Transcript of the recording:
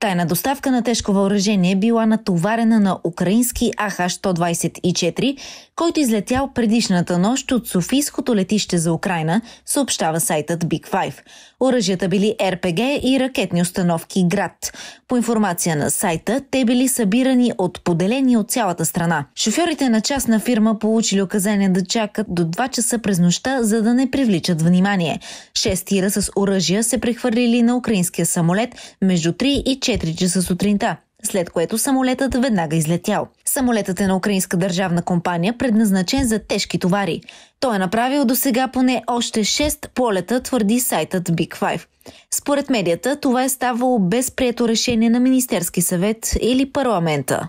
Тайна доставка на тежко въоръжение била натоварена на украински АХ-124, който излетял предишната нощ от Софийското летище за Украина, съобщава сайтът Big Five. Оръжията били РПГ и ракетни установки Град. По информация на сайта, те били събирани от поделени от цялата страна. Шофьорите на частна фирма получили оказание да чакат до 2 часа през нощта, за да не привличат внимание. Шест тира с оръжия се прехвърлили на украинския самолет между 3 и 4 4 часа сутринта след което самолетът веднага излетял. Самолетът е на украинска държавна компания, предназначен за тежки товари. Той е направил до сега поне още 6 полета, твърди сайтът Big Five. Според медията това е ставало без прието решение на Министерски съвет или парламента.